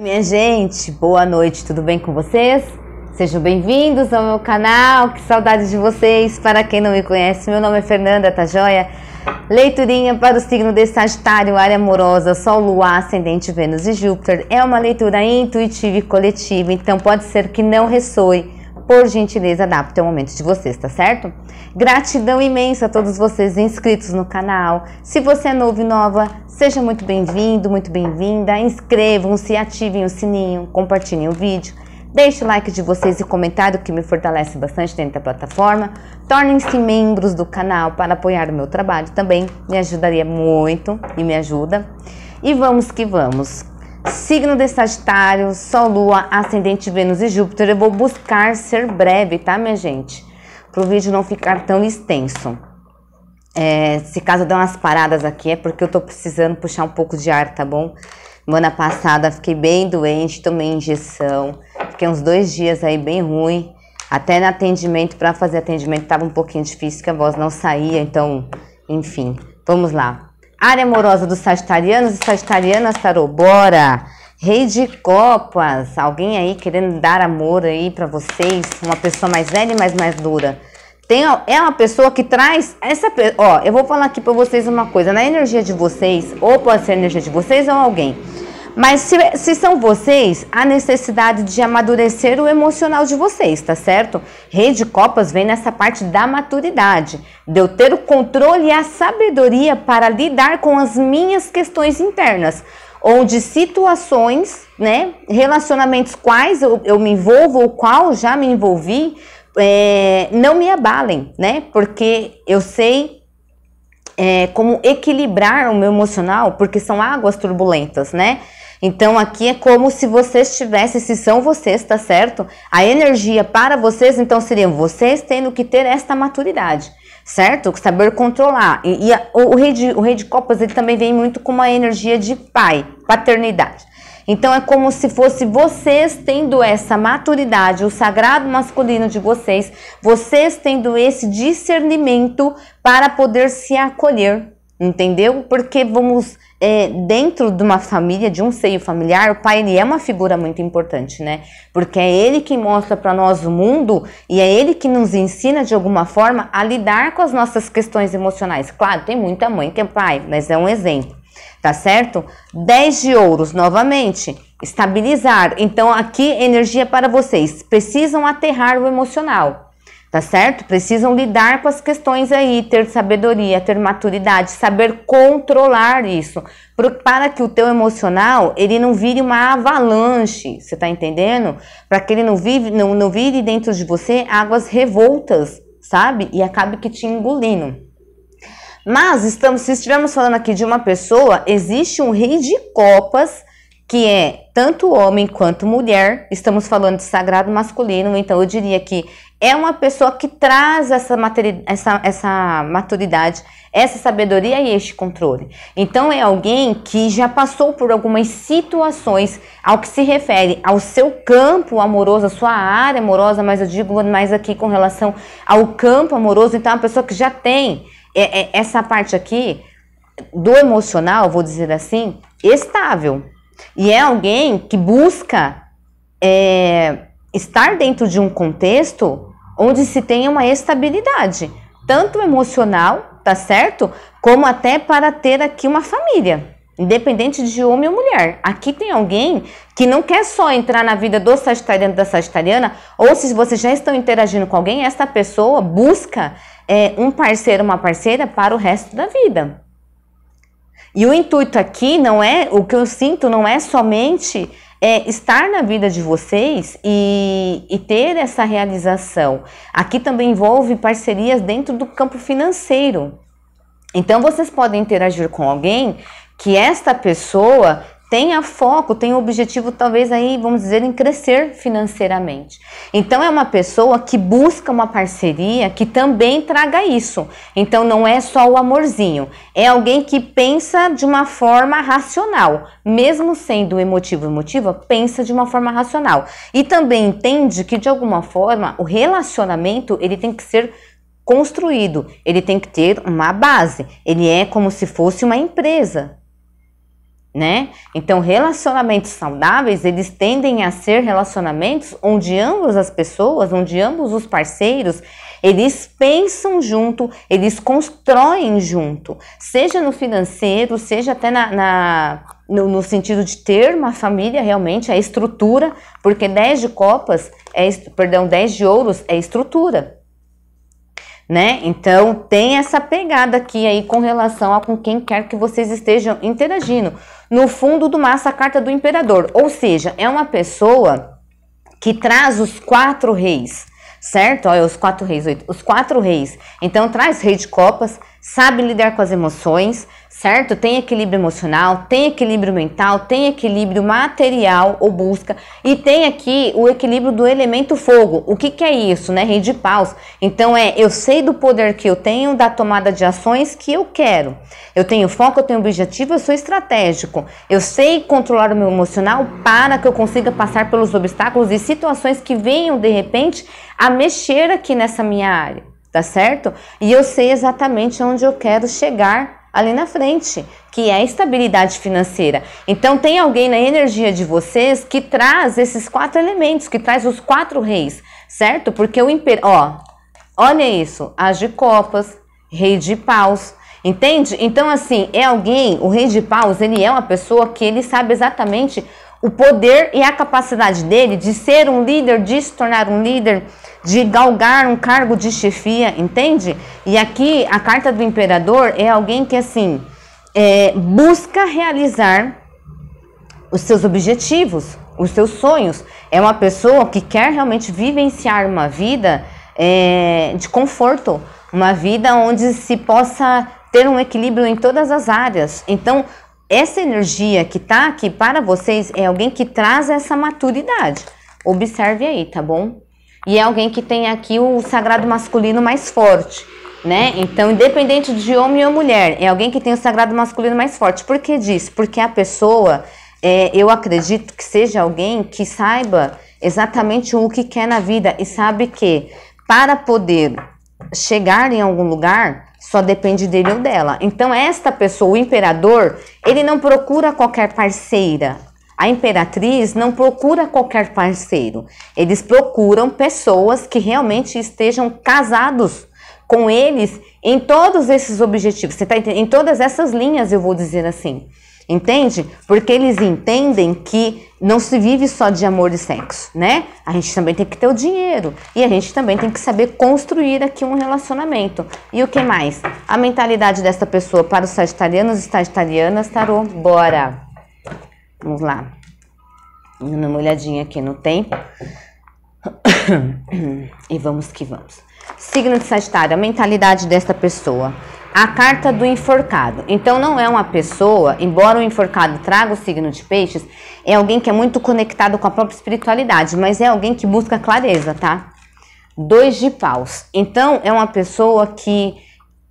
Minha gente, boa noite, tudo bem com vocês? Sejam bem-vindos ao meu canal, que saudade de vocês! Para quem não me conhece, meu nome é Fernanda, tá joia? Leiturinha para o signo de Sagitário, área amorosa, Sol, Lua, Ascendente, Vênus e Júpiter. É uma leitura intuitiva e coletiva, então pode ser que não ressoe por gentileza, adaptem o momento de vocês, tá certo? Gratidão imensa a todos vocês inscritos no canal. Se você é novo e nova, seja muito bem-vindo, muito bem-vinda. Inscrevam-se, ativem o sininho, compartilhem o vídeo. Deixe o like de vocês e comentário que me fortalece bastante dentro da plataforma. Tornem-se membros do canal para apoiar o meu trabalho também. Me ajudaria muito e me ajuda. E vamos que vamos. Signo de Sagitário, Sol, Lua, Ascendente, Vênus e Júpiter. Eu vou buscar ser breve, tá, minha gente? Para o vídeo não ficar tão extenso. É, se caso der umas paradas aqui, é porque eu tô precisando puxar um pouco de ar, tá bom? Semana passada fiquei bem doente, tomei injeção. Fiquei uns dois dias aí bem ruim. Até no atendimento, para fazer atendimento, tava um pouquinho difícil, que a voz não saía. Então, enfim, vamos lá. Área amorosa dos sagitarianos e sagitarianas, tarobora. bora! Rei de copas, alguém aí querendo dar amor aí para vocês, uma pessoa mais velha e mais mais dura. Tem, é uma pessoa que traz essa, ó, eu vou falar aqui para vocês uma coisa, na energia de vocês, ou pode ser a energia de vocês ou alguém. Mas se, se, são vocês, a necessidade de amadurecer o emocional de vocês, tá certo? Rei de Copas vem nessa parte da maturidade, de eu ter o controle e a sabedoria para lidar com as minhas questões internas, onde situações, né, relacionamentos quais eu, eu me envolvo ou qual já me envolvi, é, não me abalem, né? Porque eu sei é, como equilibrar o meu emocional, porque são águas turbulentas, né? Então aqui é como se vocês tivessem, se são vocês, tá certo? A energia para vocês, então seriam vocês tendo que ter esta maturidade, certo? Saber controlar. E, e a, o, o, rei de, o rei de copas, ele também vem muito com uma energia de pai, paternidade. Então é como se fosse vocês tendo essa maturidade, o sagrado masculino de vocês, vocês tendo esse discernimento para poder se acolher, entendeu? Porque vamos é, dentro de uma família, de um seio familiar, o pai ele é uma figura muito importante, né? Porque é ele que mostra para nós o mundo e é ele que nos ensina de alguma forma a lidar com as nossas questões emocionais. Claro, tem muita mãe que é pai, mas é um exemplo, tá certo? 10 de ouros novamente. Estabilizar. Então, aqui, energia para vocês. Precisam aterrar o emocional tá certo? Precisam lidar com as questões aí, ter sabedoria, ter maturidade, saber controlar isso, para que o teu emocional, ele não vire uma avalanche, você tá entendendo? Para que ele não, vive, não, não vire dentro de você águas revoltas, sabe? E acabe que te engolindo. Mas estamos, se estivermos falando aqui de uma pessoa, existe um rei de copas que é tanto homem quanto mulher. Estamos falando de sagrado masculino, então eu diria que é uma pessoa que traz essa, essa, essa maturidade, essa sabedoria e este controle. Então é alguém que já passou por algumas situações ao que se refere ao seu campo amoroso, a sua área amorosa, mas eu digo mais aqui com relação ao campo amoroso. Então é uma pessoa que já tem é, é, essa parte aqui do emocional, vou dizer assim, estável. E é alguém que busca é, estar dentro de um contexto onde se tem uma estabilidade, tanto emocional, tá certo? Como até para ter aqui uma família, independente de homem ou mulher. Aqui tem alguém que não quer só entrar na vida do sagitariano da sagitariana, ou se vocês já estão interagindo com alguém, esta pessoa busca é, um parceiro, uma parceira para o resto da vida. E o intuito aqui não é, o que eu sinto não é somente é, estar na vida de vocês e, e ter essa realização. Aqui também envolve parcerias dentro do campo financeiro. Então vocês podem interagir com alguém que esta pessoa tenha foco, tenha o objetivo, talvez aí, vamos dizer, em crescer financeiramente. Então é uma pessoa que busca uma parceria que também traga isso. Então não é só o amorzinho, é alguém que pensa de uma forma racional, mesmo sendo emotivo emotiva, pensa de uma forma racional. E também entende que de alguma forma o relacionamento, ele tem que ser construído, ele tem que ter uma base. Ele é como se fosse uma empresa, né? Então, relacionamentos saudáveis, eles tendem a ser relacionamentos onde ambas as pessoas, onde ambos os parceiros, eles pensam junto, eles constroem junto, seja no financeiro, seja até na, na no, no, sentido de ter uma família realmente, a é estrutura, porque 10 de copas, é, perdão, 10 de ouros é estrutura né? Então tem essa pegada aqui aí com relação a com quem quer que vocês estejam interagindo. No fundo do massa, a carta do imperador, ou seja, é uma pessoa que traz os quatro reis, certo? Olha os quatro reis, os quatro reis. Então traz rei de copas, sabe lidar com as emoções, certo? Tem equilíbrio emocional, tem equilíbrio mental, tem equilíbrio material ou busca e tem aqui o equilíbrio do elemento fogo. O que, que é isso, né? Rei de paus. Então é, eu sei do poder que eu tenho, da tomada de ações que eu quero. Eu tenho foco, eu tenho objetivo, eu sou estratégico. Eu sei controlar o meu emocional para que eu consiga passar pelos obstáculos e situações que venham de repente a mexer aqui nessa minha área tá certo? E eu sei exatamente onde eu quero chegar ali na frente, que é a estabilidade financeira. Então tem alguém na energia de vocês que traz esses quatro elementos, que traz os quatro reis, certo? Porque o imper, ó, olha isso, as de copas, rei de paus, entende? Então assim, é alguém, o rei de paus, ele é uma pessoa que ele sabe exatamente o poder e a capacidade dele de ser um líder, de se tornar um líder, de galgar um cargo de chefia, entende? E aqui a carta do imperador é alguém que assim é, busca realizar os seus objetivos, os seus sonhos. É uma pessoa que quer realmente vivenciar uma vida é, de conforto, uma vida onde se possa ter um equilíbrio em todas as áreas. Então, essa energia que tá aqui para vocês é alguém que traz essa maturidade. Observe aí, tá bom? E é alguém que tem aqui o sagrado masculino mais forte, né? Então, independente de homem ou mulher, é alguém que tem o sagrado masculino mais forte. Por que disso? Porque a pessoa, é, eu acredito que seja alguém que saiba exatamente o que quer na vida e sabe que para poder chegar em algum lugar só depende dele ou dela. Então, esta pessoa, o imperador, ele não procura qualquer parceira. A imperatriz não procura qualquer parceiro. Eles procuram pessoas que realmente estejam casados com eles em todos esses objetivos. Você tá em todas essas linhas, eu vou dizer assim entende? Porque eles entendem que não se vive só de amor e sexo, né? A gente também tem que ter o dinheiro e a gente também tem que saber construir aqui um relacionamento. E o que mais? A mentalidade desta pessoa para os sagitarianos e sagitarianas, tarô, bora! Vamos lá. Dando uma olhadinha aqui no tempo. e vamos que vamos. Signo de Sagitário, a mentalidade desta pessoa a carta do enforcado. Então não é uma pessoa, embora o enforcado traga o signo de peixes, é alguém que é muito conectado com a própria espiritualidade, mas é alguém que busca clareza, tá? Dois de paus. Então é uma pessoa que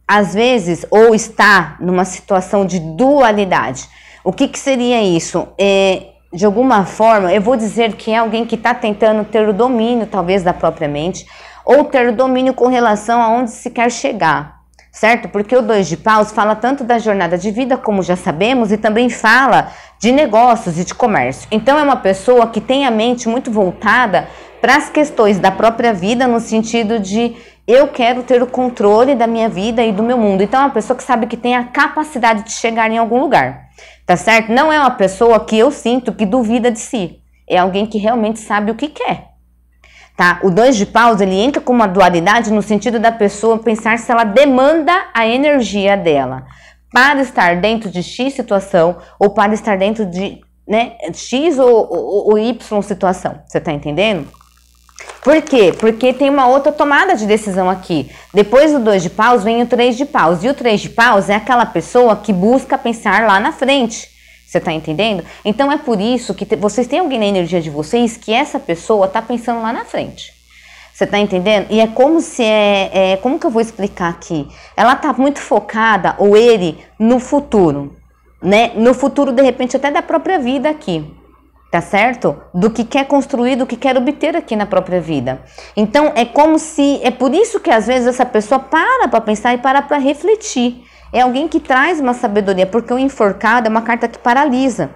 às vezes ou está numa situação de dualidade. O que, que seria isso? É, de alguma forma, eu vou dizer que é alguém que está tentando ter o domínio, talvez, da própria mente, ou ter o domínio com relação a onde se quer chegar certo? Porque o Dois de Paus fala tanto da jornada de vida, como já sabemos, e também fala de negócios e de comércio. Então, é uma pessoa que tem a mente muito voltada para as questões da própria vida, no sentido de eu quero ter o controle da minha vida e do meu mundo. Então, é uma pessoa que sabe que tem a capacidade de chegar em algum lugar, tá certo? Não é uma pessoa que eu sinto que duvida de si. É alguém que realmente sabe o que quer. Tá? O dois de paus ele entra com uma dualidade no sentido da pessoa pensar se ela demanda a energia dela para estar dentro de X situação ou para estar dentro de né, X ou, ou, ou Y situação. Você tá entendendo? Por quê? Porque tem uma outra tomada de decisão aqui. Depois do 2 de paus vem o 3 de paus. E o 3 de paus é aquela pessoa que busca pensar lá na frente você está entendendo? Então é por isso que te, vocês têm alguém na energia de vocês que essa pessoa está pensando lá na frente. Você está entendendo? E é como se é, é, Como que eu vou explicar aqui? Ela está muito focada, ou ele, no futuro. Né? No futuro, de repente, até da própria vida aqui. Tá certo? Do que quer construir, do que quer obter aqui na própria vida. Então é como se. É por isso que às vezes essa pessoa para para pensar e para para refletir é alguém que traz uma sabedoria, porque o enforcado é uma carta que paralisa.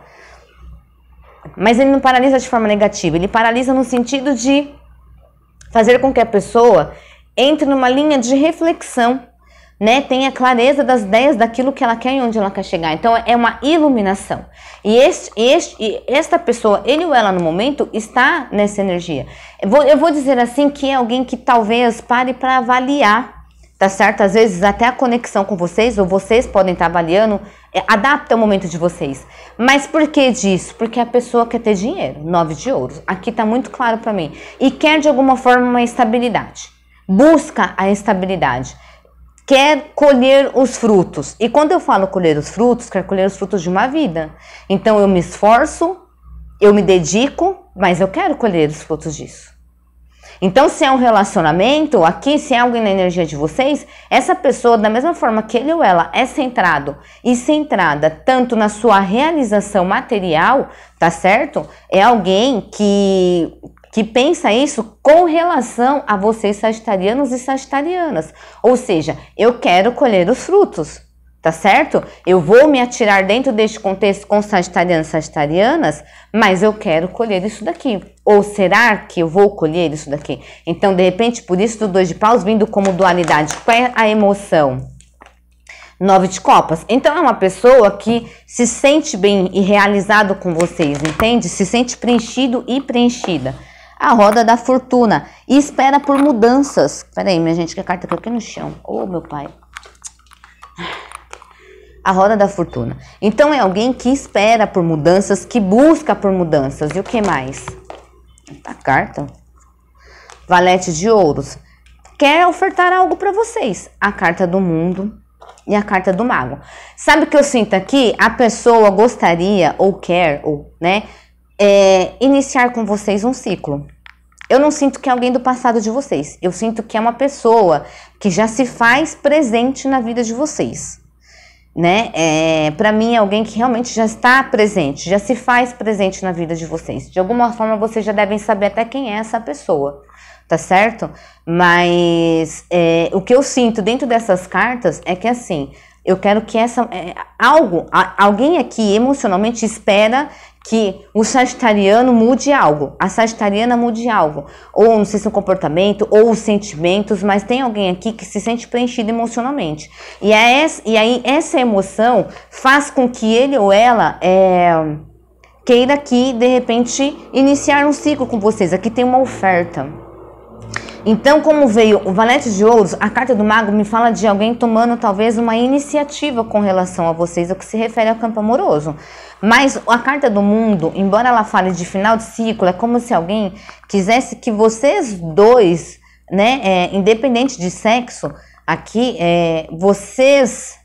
Mas ele não paralisa de forma negativa, ele paralisa no sentido de fazer com que a pessoa entre numa linha de reflexão, né? Tenha clareza das ideias daquilo que ela quer e onde ela quer chegar. Então é uma iluminação. E, este, este, e esta pessoa, ele ou ela no momento, está nessa energia. Eu vou, eu vou dizer assim que é alguém que talvez pare para avaliar tá certo? Às vezes até a conexão com vocês, ou vocês podem estar tá avaliando, é, adapta o momento de vocês. Mas por que disso? Porque a pessoa quer ter dinheiro, nove de ouros. Aqui tá muito claro para mim. E quer de alguma forma uma estabilidade. Busca a estabilidade. Quer colher os frutos. E quando eu falo colher os frutos, quer colher os frutos de uma vida. Então eu me esforço, eu me dedico, mas eu quero colher os frutos disso. Então, se é um relacionamento, aqui, se é algo na energia de vocês, essa pessoa, da mesma forma que ele ou ela é centrado e centrada tanto na sua realização material, tá certo? É alguém que que pensa isso com relação a vocês sagitarianos e sagitarianas. Ou seja, eu quero colher os frutos, tá certo? Eu vou me atirar dentro deste contexto com sagitarianos e sagitarianas, mas eu quero colher isso daqui. Ou será que eu vou colher isso daqui? Então, de repente, por isso do dois de paus vindo como dualidade. Qual é a emoção? Nove de copas. Então, é uma pessoa que se sente bem e realizado com vocês, entende? Se sente preenchido e preenchida. A roda da fortuna. E espera por mudanças. Peraí, minha gente, que a carta caiu aqui no chão. Ô, oh, meu pai. A roda da fortuna. Então é alguém que espera por mudanças, que busca por mudanças. E o que mais? A carta. Valete de ouros. Quer ofertar algo para vocês. A carta do mundo e a carta do mago. Sabe o que eu sinto aqui? A pessoa gostaria ou quer, ou, né, é, iniciar com vocês um ciclo. Eu não sinto que é alguém do passado de vocês. Eu sinto que é uma pessoa que já se faz presente na vida de vocês né? É, para mim, é alguém que realmente já está presente, já se faz presente na vida de vocês. De alguma forma, vocês já devem saber até quem é essa pessoa, tá certo? Mas é, o que eu sinto dentro dessas cartas é que assim, eu quero que essa é, algo, a, alguém aqui emocionalmente espera que o sagitariano mude algo, a sagitariana mude algo, ou não sei se o é comportamento, ou os sentimentos, mas tem alguém aqui que se sente preenchido emocionalmente. E, é essa, e aí essa emoção faz com que ele ou ela é, queira aqui de repente, iniciar um ciclo com vocês. Aqui tem uma oferta. Então, como veio o Valete de Ouros, a carta do mago me fala de alguém tomando talvez uma iniciativa com relação a vocês, o que se refere ao campo amoroso. Mas a carta do mundo, embora ela fale de final de ciclo, é como se alguém quisesse que vocês dois, né, é, independente de sexo, aqui, é, vocês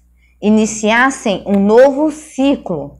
iniciassem um novo ciclo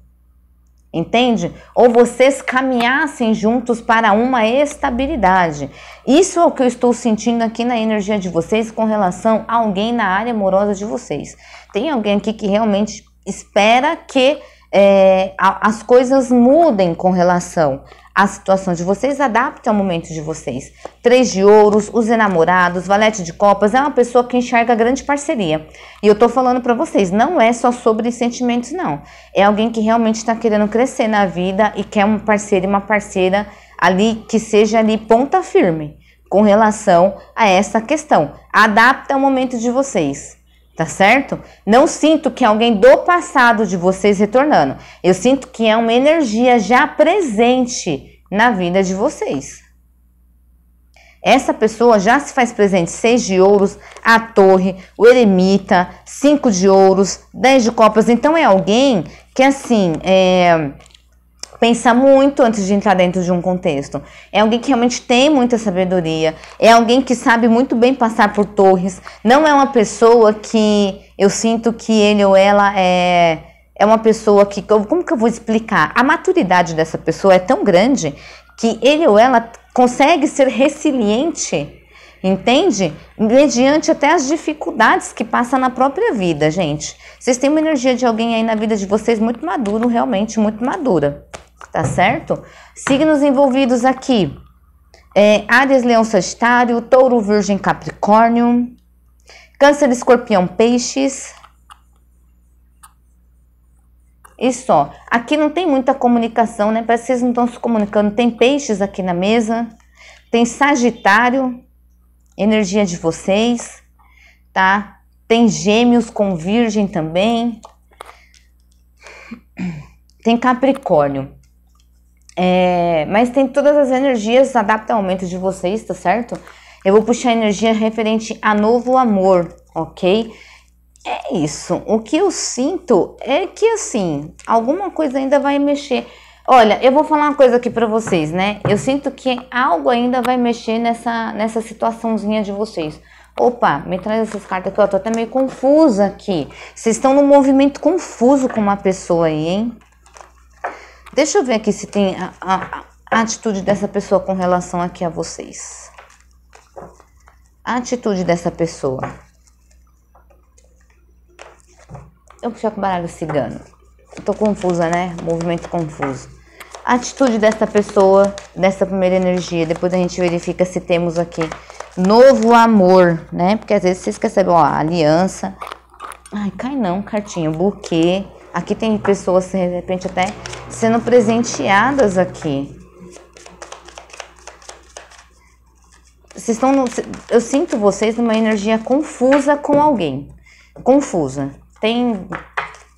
entende? Ou vocês caminhassem juntos para uma estabilidade. Isso é o que eu estou sentindo aqui na energia de vocês com relação a alguém na área amorosa de vocês. Tem alguém aqui que realmente espera que é, as coisas mudem com relação a situação de vocês, adapte ao momento de vocês. Três de ouros, os enamorados, valete de copas, é uma pessoa que enxerga grande parceria. E eu tô falando para vocês, não é só sobre sentimentos, não. É alguém que realmente está querendo crescer na vida e quer um parceiro e uma parceira ali que seja ali ponta firme com relação a essa questão. Adapta ao momento de vocês tá certo? Não sinto que é alguém do passado de vocês retornando. Eu sinto que é uma energia já presente na vida de vocês. Essa pessoa já se faz presente seis de ouros, a torre, o eremita, cinco de ouros, dez de copas. Então é alguém que assim é, pensar muito antes de entrar dentro de um contexto. É alguém que realmente tem muita sabedoria, é alguém que sabe muito bem passar por torres, não é uma pessoa que eu sinto que ele ou ela é é uma pessoa que como que eu vou explicar? A maturidade dessa pessoa é tão grande que ele ou ela consegue ser resiliente entende? Mediante até as dificuldades que passa na própria vida, gente. Vocês têm uma energia de alguém aí na vida de vocês muito maduro, realmente muito madura tá certo? Signos envolvidos aqui: é, Áries, Leão, Sagitário, Touro, Virgem, Capricórnio, Câncer, Escorpião, Peixes. E só. Aqui não tem muita comunicação, né? Parece que vocês não estão se comunicando. Tem peixes aqui na mesa. Tem Sagitário, energia de vocês, tá? Tem Gêmeos com Virgem também. Tem Capricórnio. É, mas tem todas as energias, adapta ao momento de vocês, tá certo? Eu vou puxar energia referente a novo amor, ok? É isso. O que eu sinto é que, assim, alguma coisa ainda vai mexer. Olha, eu vou falar uma coisa aqui pra vocês, né? Eu sinto que algo ainda vai mexer nessa, nessa situaçãozinha de vocês. Opa, me traz essas cartas aqui, ó. Tô até meio confusa aqui. Vocês estão num movimento confuso com uma pessoa aí, hein? Deixa eu ver aqui se tem a, a, a atitude dessa pessoa com relação aqui a vocês. A atitude dessa pessoa. Eu puxar com o baralho cigano. Eu tô confusa, né? Movimento confuso. A atitude dessa pessoa, dessa primeira energia. Depois a gente verifica se temos aqui novo amor, né? Porque às vezes vocês percebem, ó, aliança. Ai, cai não, cartinho. Buquê. Aqui tem pessoas, de repente, até sendo presenteadas aqui. Vocês estão no, eu sinto vocês numa energia confusa com alguém. Confusa. Tem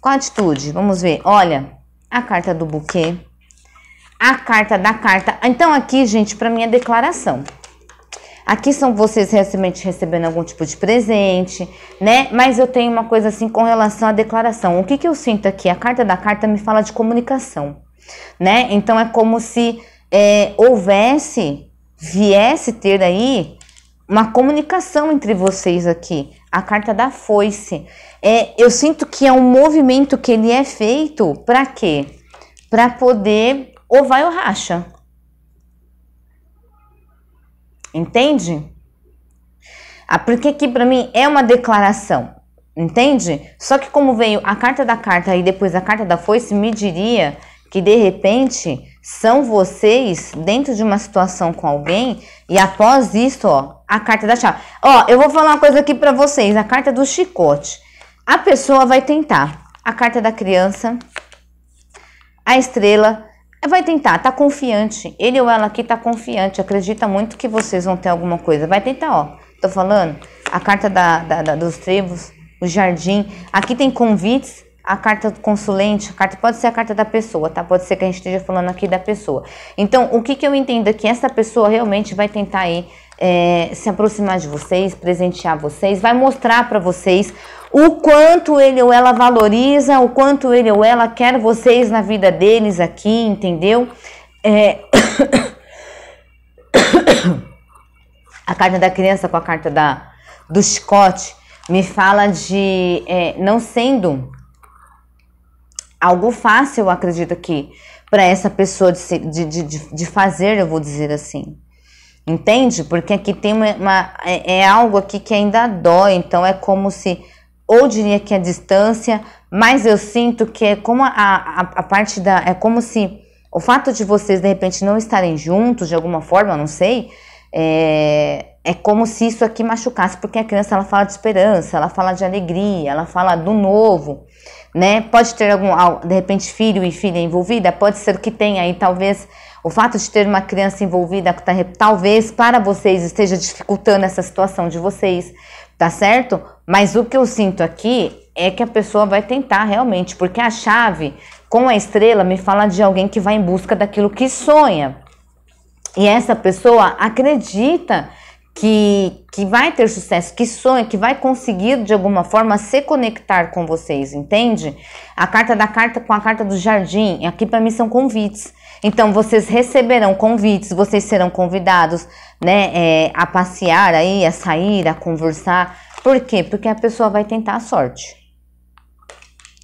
qual atitude? Vamos ver. Olha, a carta do buquê, a carta da carta. Então aqui, gente, para mim é declaração. Aqui são vocês realmente recebendo algum tipo de presente, né? Mas eu tenho uma coisa assim com relação à declaração. O que, que eu sinto aqui? A carta da carta me fala de comunicação, né? Então é como se é, houvesse, viesse ter aí uma comunicação entre vocês aqui. A carta da foice. É, eu sinto que é um movimento que ele é feito para quê? Para poder ou vai ou racha. Entende? Ah, porque aqui para mim é uma declaração, entende? Só que como veio a carta da carta e depois a carta da foice, me diria que de repente são vocês dentro de uma situação com alguém e após isso, ó, a carta da chave. Ó, eu vou falar uma coisa aqui para vocês, a carta do chicote. A pessoa vai tentar. A carta da criança, a estrela Vai tentar, tá confiante. Ele ou ela aqui tá confiante, acredita muito que vocês vão ter alguma coisa. Vai tentar, ó. Tô falando, a carta da, da, da dos trevos, o jardim. Aqui tem convites, a carta do consulente, a carta pode ser a carta da pessoa, tá? Pode ser que a gente esteja falando aqui da pessoa. Então, o que, que eu entendo é que essa pessoa realmente vai tentar aí é, se aproximar de vocês, presentear vocês, vai mostrar para vocês o quanto ele ou ela valoriza, o quanto ele ou ela quer vocês na vida deles aqui, entendeu? É... a carta da criança com a carta da, do chicote me fala de é, não sendo algo fácil, eu acredito que, para essa pessoa de, de, de, de fazer, eu vou dizer assim. Entende? Porque aqui tem uma, uma é, é algo aqui que ainda dói, então é como se ou diria que é distância, mas eu sinto que é como a, a, a, parte da. É como se o fato de vocês de repente não estarem juntos de alguma forma, não sei, é, é como se isso aqui machucasse, porque a criança ela fala de esperança, ela fala de alegria, ela fala do novo, né? Pode ter algum, de repente, filho e filha envolvida, pode ser que tenha aí talvez o fato de ter uma criança envolvida tá talvez para vocês esteja dificultando essa situação de vocês, tá certo? Mas o que eu sinto aqui é que a pessoa vai tentar realmente, porque a chave com a estrela me fala de alguém que vai em busca daquilo que sonha. E essa pessoa acredita que, que vai ter sucesso, que sonha, que vai conseguir de alguma forma se conectar com vocês, entende? A carta da carta com a carta do jardim, aqui para mim são convites. Então vocês receberão convites, vocês serão convidados, né, é, a passear aí, a sair, a conversar. Por quê? Porque a pessoa vai tentar a sorte,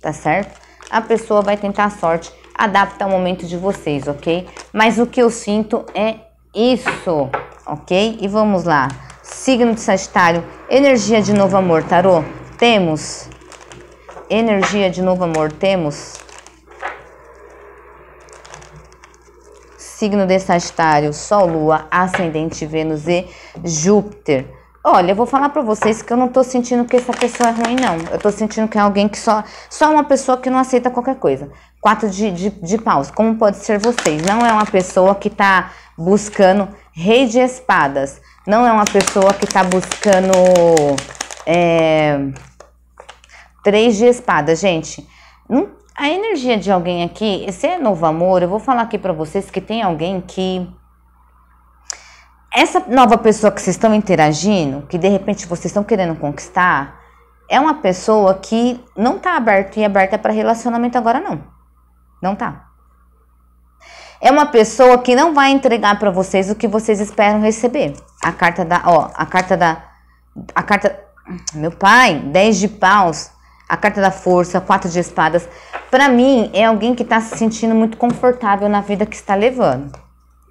tá certo? A pessoa vai tentar a sorte, adapta o momento de vocês, ok? Mas o que eu sinto é isso, ok? E vamos lá. Signo de Sagitário, energia de novo amor, tarô. Temos energia de novo amor, temos signo de Sagitário, Sol, Lua, Ascendente, Vênus e Júpiter. Olha, eu vou falar para vocês que eu não tô sentindo que essa pessoa é ruim, não. Eu tô sentindo que é alguém que só... Só uma pessoa que não aceita qualquer coisa. Quatro de, de, de paus. Como pode ser vocês? Não é uma pessoa que tá buscando rei de espadas. Não é uma pessoa que tá buscando... É, três de espadas, gente. Não a energia de alguém aqui, se é novo amor, eu vou falar aqui para vocês que tem alguém que essa nova pessoa que vocês estão interagindo, que de repente vocês estão querendo conquistar, é uma pessoa que não tá aberta e aberta para relacionamento agora não. Não tá. É uma pessoa que não vai entregar para vocês o que vocês esperam receber. A carta da, ó, a carta da a carta meu pai, 10 de paus a carta da força, quatro de espadas, para mim é alguém que está se sentindo muito confortável na vida que está levando,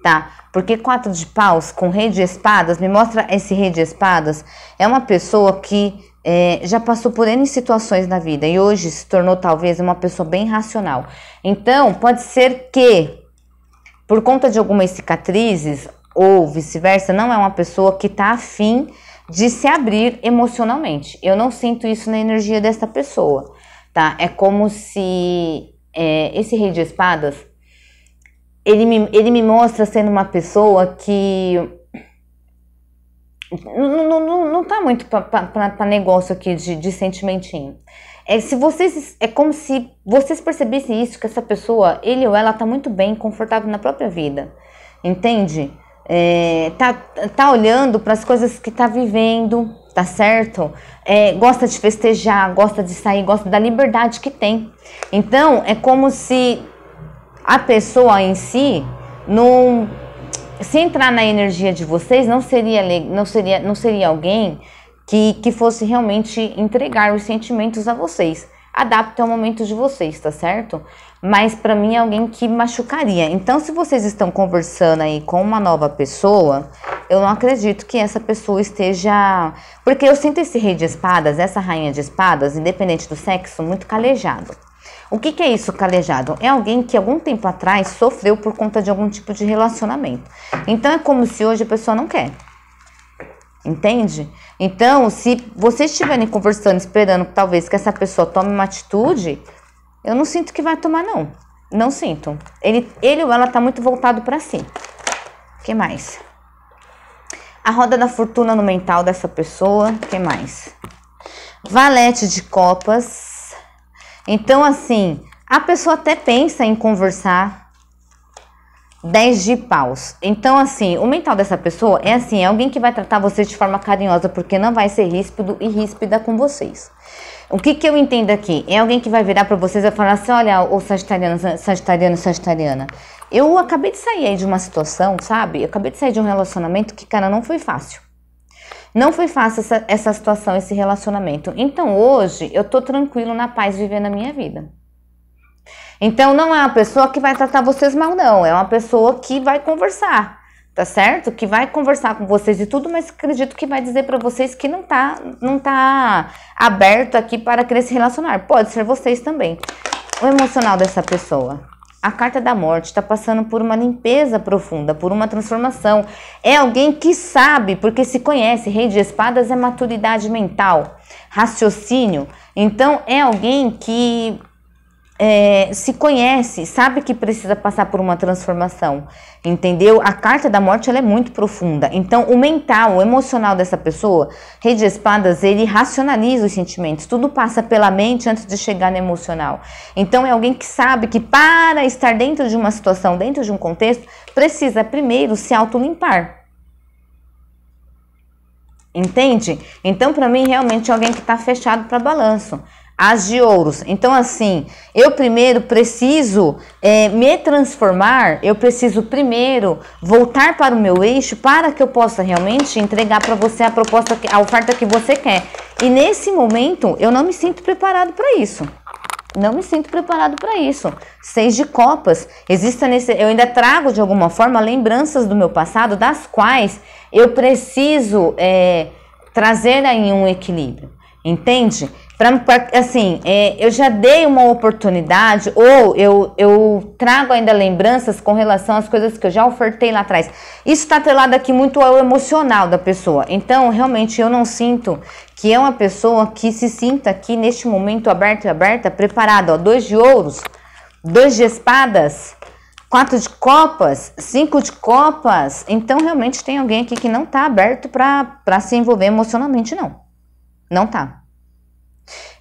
tá? Porque quatro de paus com rei de espadas me mostra esse rei de espadas é uma pessoa que é, já passou por N situações na vida e hoje se tornou talvez uma pessoa bem racional. Então pode ser que por conta de algumas cicatrizes ou vice-versa não é uma pessoa que está afim de se abrir emocionalmente. Eu não sinto isso na energia dessa pessoa, tá? É como se é, esse rei de espadas, ele me, ele me mostra sendo uma pessoa que não, não, não, não tá muito para negócio aqui de, de sentimentinho. É, se vocês, é como se vocês percebessem isso, que essa pessoa, ele ou ela tá muito bem, confortável na própria vida, Entende? é, tá, tá olhando para as coisas que tá vivendo, tá certo? É, gosta de festejar, gosta de sair, gosta da liberdade que tem. Então, é como se a pessoa em si não se entrar na energia de vocês não seria não seria não seria alguém que, que fosse realmente entregar os sentimentos a vocês. Adapta ao momento de vocês, tá certo? mas para mim é alguém que machucaria. Então, se vocês estão conversando aí com uma nova pessoa, eu não acredito que essa pessoa esteja. Porque eu sinto esse rei de espadas, essa rainha de espadas, independente do sexo, muito calejado. O que, que, é isso, calejado? É alguém que algum tempo atrás sofreu por conta de algum tipo de relacionamento. Então é como se hoje a pessoa não quer. Entende? Então, se vocês estiverem conversando, esperando talvez que essa pessoa tome uma atitude, eu não sinto que vai tomar, não. Não sinto. Ele, ele ou ela tá muito voltado para si. que mais? A roda da fortuna no mental dessa pessoa. que mais? Valete de copas. Então, assim, a pessoa até pensa em conversar, 10 de paus. Então, assim, o mental dessa pessoa é assim: é alguém que vai tratar você de forma carinhosa, porque não vai ser ríspido e ríspida com vocês. O que, que eu entendo aqui? É alguém que vai virar para vocês e falar assim: olha, o Sagitariano, Sagitariano, Sagitariana, eu acabei de sair aí de uma situação, sabe? Eu acabei de sair de um relacionamento que, cara, não foi fácil. Não foi fácil essa, essa situação, esse relacionamento. Então hoje eu tô tranquilo, na paz, vivendo a minha vida. Então não é uma pessoa que vai tratar vocês mal, não. É uma pessoa que vai conversar, tá certo? Que vai conversar com vocês e tudo, mas acredito que vai dizer para vocês que não tá, não tá aberto aqui para querer se relacionar. Pode ser vocês também. O emocional dessa pessoa. A carta da morte está passando por uma limpeza profunda, por uma transformação. É alguém que sabe, porque se conhece. Rei de espadas é maturidade mental, raciocínio. Então é alguém que é, se conhece, sabe que precisa passar por uma transformação, entendeu? A carta da morte ela é muito profunda. Então, o mental, o emocional dessa pessoa, rei de espadas, ele racionaliza os sentimentos. Tudo passa pela mente antes de chegar no emocional. Então, é alguém que sabe que para estar dentro de uma situação, dentro de um contexto, precisa primeiro se autolimpar. Entende? Então, para mim, realmente é alguém que está fechado para balanço as de ouros. Então, assim, eu primeiro preciso é, me transformar, eu preciso primeiro voltar para o meu eixo para que eu possa realmente entregar para você a proposta, a oferta que você quer. E nesse momento, eu não me sinto preparado para isso. Não me sinto preparado para isso. Seis de copas. Existe nesse, eu ainda trago de alguma forma lembranças do meu passado, das quais eu preciso é, trazer aí um equilíbrio. Entende? Pra, assim, é, eu já dei uma oportunidade, ou eu, eu trago ainda lembranças com relação às coisas que eu já ofertei lá atrás. Isso está atrelado aqui muito ao emocional da pessoa. Então, realmente, eu não sinto que é uma pessoa que se sinta aqui neste momento aberta e aberta, preparada. Ó, dois de ouros, dois de espadas, quatro de copas, cinco de copas. Então, realmente, tem alguém aqui que não está aberto para se envolver emocionalmente, não. Não tá.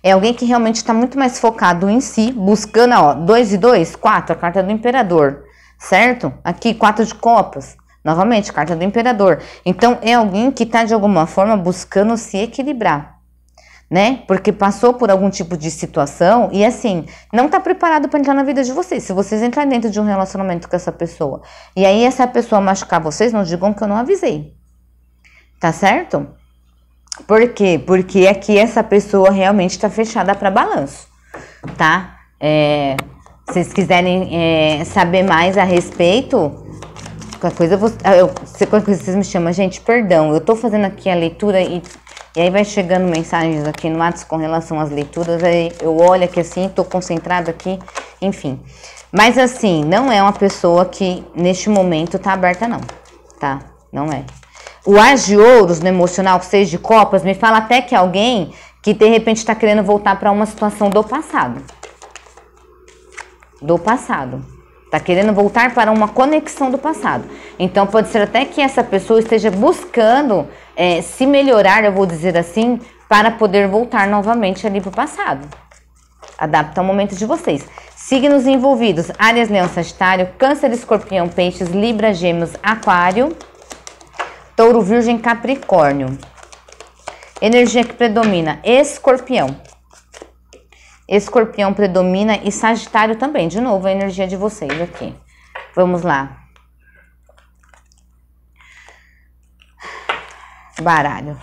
É alguém que realmente está muito mais focado em si, buscando, ó, dois e dois quatro a carta do imperador, certo? Aqui, quatro de copas, novamente, carta do imperador. Então, é alguém que está, de alguma forma, buscando se equilibrar, né? Porque passou por algum tipo de situação e, assim, não está preparado para entrar na vida de vocês. Se vocês entrarem dentro de um relacionamento com essa pessoa e aí essa pessoa machucar vocês, não digam que eu não avisei, tá certo? Por quê? Porque aqui essa pessoa realmente está fechada para balanço, tá? É, se vocês quiserem é, saber mais a respeito, qualquer coisa, você, eu, ah, coisa vocês me chamam, gente, perdão, eu estou fazendo aqui a leitura e, e aí vai chegando mensagens aqui no WhatsApp com relação às leituras, aí eu olho aqui assim, estou concentrado aqui, enfim. Mas assim, não é uma pessoa que neste momento está aberta não, tá? Não é. O As de Ouros, no emocional seis de Copas, me fala até que alguém que de repente está querendo voltar para uma situação do passado. Do passado. Está querendo voltar para uma conexão do passado. Então pode ser até que essa pessoa esteja buscando é, se melhorar, eu vou dizer assim, para poder voltar novamente ali para o passado. Adapta o momento de vocês. Signos envolvidos: áreas Leão, Sagitário, Câncer, Escorpião, Peixes, Libra, Gêmeos, Aquário. Touro, Virgem, Capricórnio. Energia que predomina: Escorpião. Escorpião predomina e Sagitário também. De novo, a energia de vocês aqui. Vamos lá. Baralho.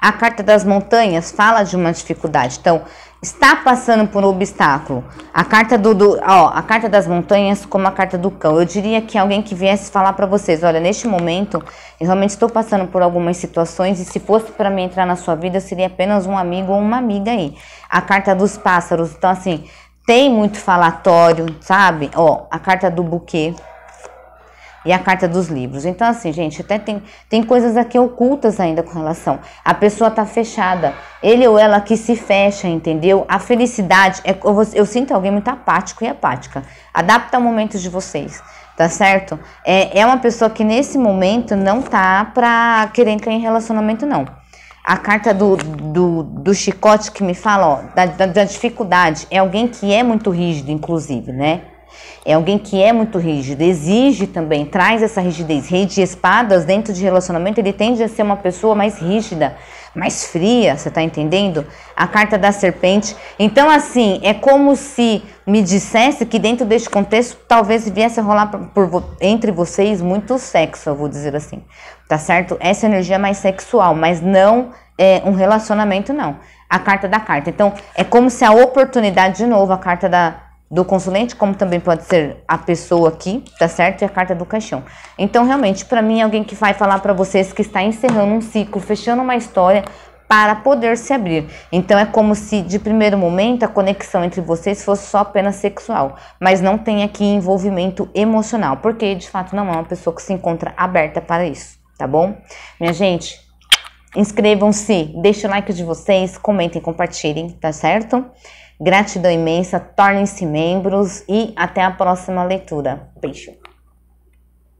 A carta das montanhas fala de uma dificuldade. Então, está passando por um obstáculo. A carta do, do, ó, a carta das montanhas como a carta do cão. Eu diria que alguém que viesse falar para vocês, olha, neste momento eu realmente estou passando por algumas situações e se fosse para mim entrar na sua vida, seria apenas um amigo ou uma amiga aí. A carta dos pássaros, então assim, tem muito falatório, sabe? Ó, a carta do buquê e a carta dos livros. Então, assim, gente, até tem, tem coisas aqui ocultas ainda com relação. A pessoa tá fechada, ele ou ela que se fecha, entendeu? A felicidade, é, eu, eu sinto alguém muito apático e apática. Adapta ao momento de vocês tá certo? É, é uma pessoa que nesse momento não tá pra querer entrar em relacionamento, não. A carta do, do, do chicote que me fala, ó, da, da, da dificuldade, é alguém que é muito rígido, inclusive, né? É alguém que é muito rígido, exige também, traz essa rigidez. Rei de espadas dentro de relacionamento, ele tende a ser uma pessoa mais rígida, mais fria, você tá entendendo? A carta da serpente. Então, assim, é como se me dissesse que dentro deste contexto talvez viesse a rolar por, por, entre vocês muito sexo, eu vou dizer assim. Tá certo? Essa energia é mais sexual, mas não é, um relacionamento, não. A carta da carta. Então, é como se a oportunidade, de novo, a carta da, do consulente, como também pode ser a pessoa aqui, tá certo? E a carta do caixão. Então, realmente, para mim, alguém que vai falar para vocês que está encerrando um ciclo, fechando uma história para poder se abrir. Então, é como se de primeiro momento a conexão entre vocês fosse só apenas sexual, mas não tem aqui envolvimento emocional, porque de fato não é uma pessoa que se encontra aberta para isso, tá bom? Minha gente, inscrevam-se, deixem o like de vocês, comentem, compartilhem, tá certo? Gratidão imensa, tornem-se membros e até a próxima leitura. Beijo!